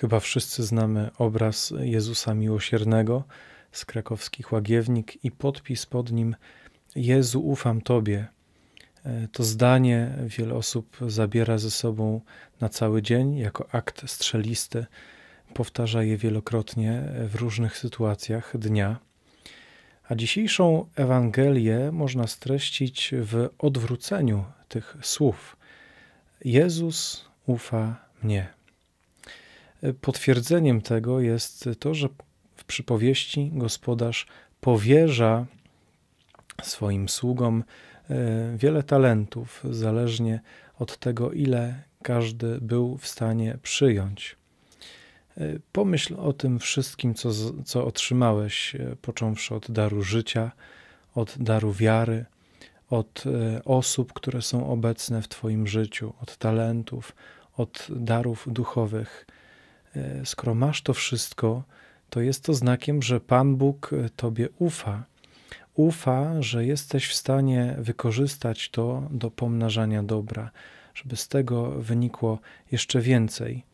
Chyba wszyscy znamy obraz Jezusa Miłosiernego z krakowskich łagiewnik i podpis pod nim Jezu, ufam Tobie. E, to zdanie wiele osób zabiera ze sobą na cały dzień jako akt strzelisty, powtarza je wielokrotnie w różnych sytuacjach dnia. A dzisiejszą Ewangelię można streścić w odwróceniu tych słów: Jezus ufa mnie. Potwierdzeniem tego jest to, że w przypowieści gospodarz powierza swoim sługom e, wiele talentów, zależnie od tego, ile każdy był w stanie przyjąć. E, pomyśl o tym wszystkim, co, co otrzymałeś, e, począwszy od daru życia, od daru wiary, od osób, które są obecne w Twoim życiu, od talentów, od darów duchowych. E, skoro masz to wszystko, to jest to znakiem, że Pan Bóg e, Tobie ufa. Ufa, że jesteś w stanie wykorzystać to do pomnażania dobra, żeby z tego wynikło jeszcze więcej.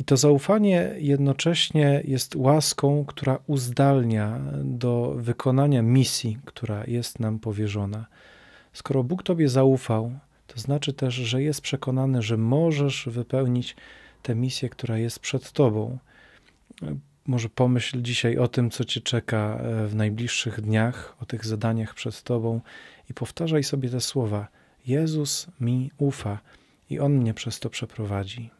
I to zaufanie jednocześnie jest łaską, która uzdalnia do wykonania misji, która jest nam powierzona. Skoro Bóg Tobie zaufał, to znaczy też, że jest przekonany, że możesz wypełnić tę misję, która jest przed Tobą. Może pomyśl dzisiaj o tym, co Cię czeka e, w najbliższych dniach, o tych zadaniach przed Tobą i powtarzaj sobie te słowa: Jezus mi ufa i On mnie przez to przeprowadzi.